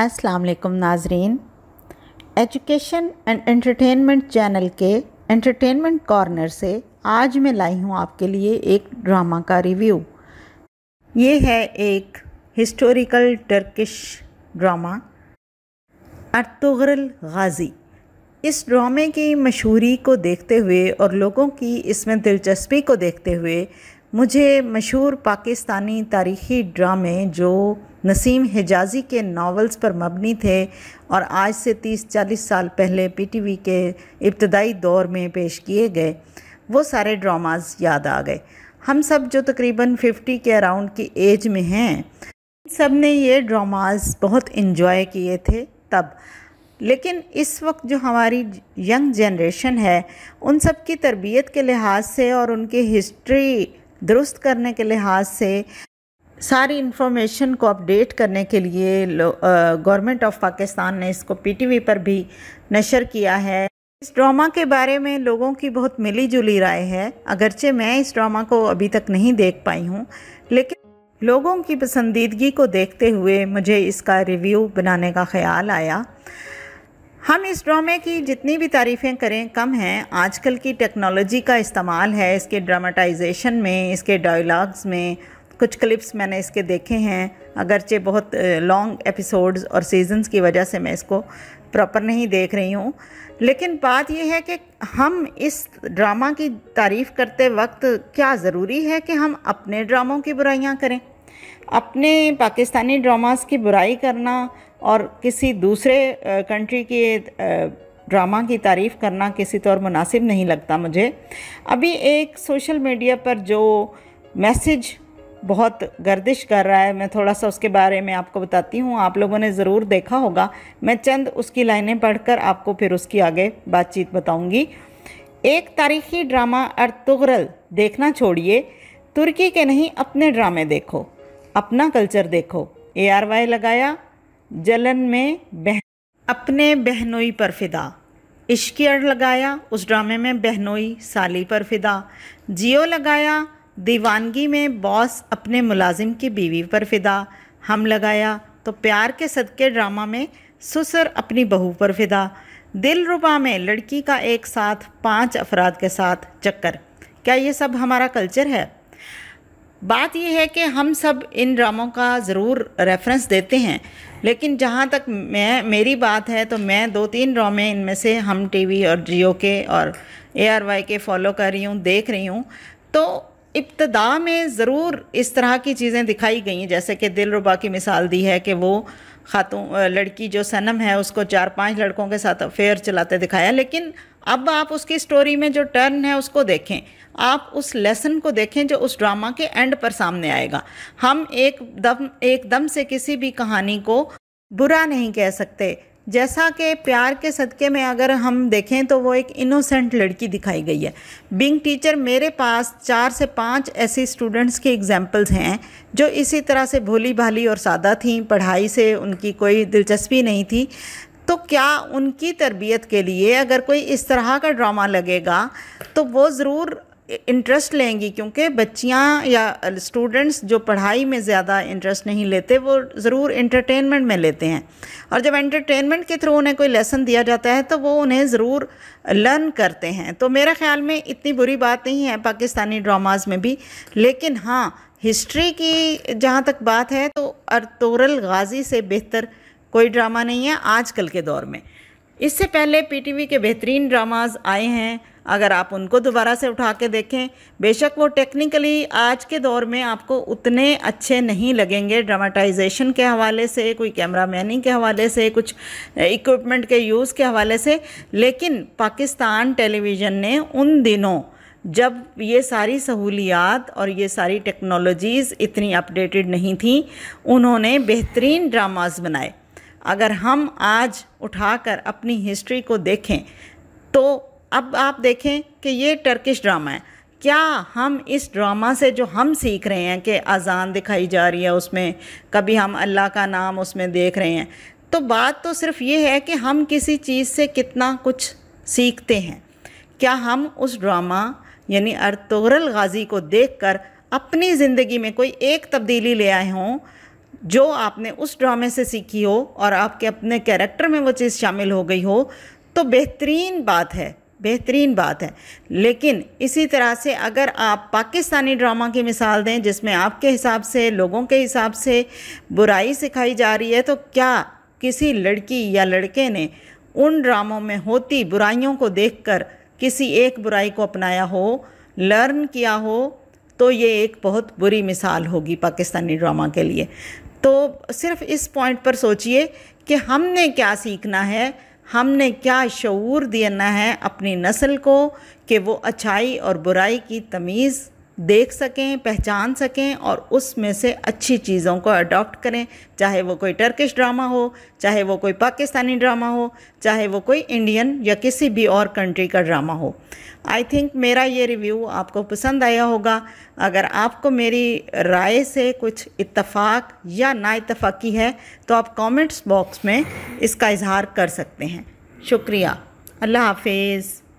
अस्सलाम वालेकुम नाजरीन एजुकेशन एंड एंटरटेनमेंट चैनल के एंटरटेनमेंट कॉर्नर से आज मैं लाई हूँ आपके लिए एक ड्रामा का रिव्यू ये है एक historical Turkish drama Ertugrul Ghazi इस ड्रामे की मशहूरी को देखते हुए और लोगों की इसमें दिलचस्पी को देखते हुए मुझे मशहूर पाकिस्तानी तारीखी ड्रामे जो नसीम हिजाजी के नावल्स पर मबनी थे और आज से 30-40 साल पहले पीटीवी के इब्तदाई दौर में पेश किए गए वो सारे ड्रामास याद आ गए हम सब जो तकरीबन 50 के अराउंड की एज में हैं सब ने ये ड्रामास बहुत इन्जॉय किए थे तब लेकिन इस वक्त जो हमारी यंग जनरेशन है उन सब की तरबियत के लिहाज से और उनकी हिस्ट्री दुरुस्त करने के लिहाज से सारी इन्फॉर्मेशन को अपडेट करने के लिए गवर्नमेंट ऑफ पाकिस्तान ने इसको पीटीवी पर भी नशर किया है इस ड्रामा के बारे में लोगों की बहुत मिली जुली राय है अगरचे मैं इस ड्रामा को अभी तक नहीं देख पाई हूँ लेकिन लोगों की पसंदीदगी को देखते हुए मुझे इसका रिव्यू बनाने का ख्याल आया हम इस ड्रामे की जितनी भी तारीफ़ें करें कम हैं आजकल की टेक्नोलॉजी का इस्तेमाल है इसके ड्रामाटाइजेशन में इसके डायलाग्स में कुछ क्लिप्स मैंने इसके देखे हैं अगरचे बहुत लॉन्ग एपिसोड्स और सीजन्स की वजह से मैं इसको प्रॉपर नहीं देख रही हूँ लेकिन बात यह है कि हम इस ड्रामा की तारीफ़ करते वक्त क्या ज़रूरी है कि हम अपने ड्रामों की बुराइयाँ करें अपने पाकिस्तानी ड्रामास की बुराई करना और किसी दूसरे कंट्री के ड्रामा की तारीफ़ करना किसी तौर मुनासिब नहीं लगता मुझे अभी एक सोशल मीडिया पर जो मैसेज बहुत गर्दिश कर रहा है मैं थोड़ा सा उसके बारे में आपको बताती हूँ आप लोगों ने ज़रूर देखा होगा मैं चंद उसकी लाइनें पढ़कर आपको फिर उसकी आगे बातचीत बताऊँगी एक तारीखी ड्रामा अर्तुगरल देखना छोड़िए तुर्की के नहीं अपने ड्रामे देखो अपना कल्चर देखो ए आर वाई लगाया जलन में बह अपने बहनोई पर फिदा इश्कियर लगाया उस ड्रामे में बहनोई साली पर फिदा जियो लगाया दीवानगी में बॉस अपने मुलाजिम की बीवी पर फिदा हम लगाया तो प्यार के सदके ड्रामा में सुसर अपनी बहू पर फिदा दिल रुबा में लड़की का एक साथ पांच अफराद के साथ चक्कर क्या ये सब हमारा कल्चर है बात यह है कि हम सब इन ड्रामों का ज़रूर रेफरेंस देते हैं लेकिन जहाँ तक मैं मेरी बात है तो मैं दो तीन ड्रामे इनमें से हम टीवी और जियो के और ए आर वाई के फॉलो कर रही हूँ देख रही हूँ तो इब्तदा में ज़रूर इस तरह की चीज़ें दिखाई गई हैं जैसे कि दिलरुबा की मिसाल दी है कि वो खातू लड़की जो सनम है उसको चार पांच लड़कों के साथ अफेयर चलाते दिखाया लेकिन अब आप उसकी स्टोरी में जो टर्न है उसको देखें आप उस लेसन को देखें जो उस ड्रामा के एंड पर सामने आएगा हम एक दम एकदम से किसी भी कहानी को बुरा नहीं कह सकते जैसा कि प्यार के सदक़े में अगर हम देखें तो वो एक इनोसेंट लड़की दिखाई गई है बिंग टीचर मेरे पास चार से पाँच ऐसी स्टूडेंट्स की एग्जाम्पल्स हैं जो इसी तरह से भोली भाली और सादा थीं पढ़ाई से उनकी कोई दिलचस्पी नहीं थी तो क्या उनकी तरबियत के लिए अगर कोई इस तरह का ड्रामा लगेगा तो वो ज़रूर इंटरेस्ट लेंगी क्योंकि बच्चियाँ या स्टूडेंट्स जो पढ़ाई में ज़्यादा इंटरेस्ट नहीं लेते वो ज़रूर इंटरटेनमेंट में लेते हैं और जब इंटरटेनमेंट के थ्रू उन्हें कोई लेसन दिया जाता है तो वो उन्हें ज़रूर लर्न करते हैं तो मेरे ख्याल में इतनी बुरी बात नहीं है पाकिस्तानी ड्रामाज में भी लेकिन हाँ हिस्ट्री की जहाँ तक बात है तो अरतोरल गाजी से बेहतर कोई ड्रामा नहीं है आजकल के दौर में इससे पहले पीटीवी के बेहतरीन ड्रामाज आए हैं अगर आप उनको दोबारा से उठा के देखें बेशक वो टेक्निकली आज के दौर में आपको उतने अच्छे नहीं लगेंगे ड्रामाटाइजेशन के हवाले से कोई कैमरा मैनिंग के हवाले से कुछ इक्विपमेंट के यूज़ के हवाले से लेकिन पाकिस्तान टेलीविज़न ने उन दिनों जब ये सारी सहूलियात और ये सारी टेक्नोलॉजीज़ इतनी अपडेटेड नहीं थी उन्होंने बेहतरीन ड्रामाज बनाए अगर हम आज उठाकर अपनी हिस्ट्री को देखें तो अब आप देखें कि ये टर्किश ड्रामा है क्या हम इस ड्रामा से जो हम सीख रहे हैं कि अज़ान दिखाई जा रही है उसमें कभी हम अल्लाह का नाम उसमें देख रहे हैं तो बात तो सिर्फ ये है कि हम किसी चीज़ से कितना कुछ सीखते हैं क्या हम उस ड्रामा यानी अरतुगरल गाजी को देख कर अपनी ज़िंदगी में कोई एक तब्दीली ले आए हों जो आपने उस ड्रामे से सीखी हो और आपके अपने कैरेक्टर में वो चीज़ शामिल हो गई हो तो बेहतरीन बात है बेहतरीन बात है लेकिन इसी तरह से अगर आप पाकिस्तानी ड्रामा की मिसाल दें जिसमें आपके हिसाब से लोगों के हिसाब से बुराई सिखाई जा रही है तो क्या किसी लड़की या लड़के ने उन ड्रामों में होती बुराइयों को देखकर किसी एक बुराई को अपनाया हो लर्न किया हो तो ये एक बहुत बुरी मिसाल होगी पाकिस्तानी ड्रामा के लिए तो सिर्फ इस पॉइंट पर सोचिए कि हमने क्या सीखना है हमने क्या शूर देना है अपनी नस्ल को कि वो अच्छाई और बुराई की तमीज़ देख सकें पहचान सकें और उसमें से अच्छी चीज़ों को अडॉप्ट करें चाहे वो कोई टर्किश ड्रामा हो चाहे वो कोई पाकिस्तानी ड्रामा हो चाहे वो कोई इंडियन या किसी भी और कंट्री का ड्रामा हो आई थिंक मेरा ये रिव्यू आपको पसंद आया होगा अगर आपको मेरी राय से कुछ इतफाक़ या ना इतफाक़ी है तो आप कमेंट्स बॉक्स में इसका इजहार कर सकते हैं शुक्रिया अल्लाह हाफिज़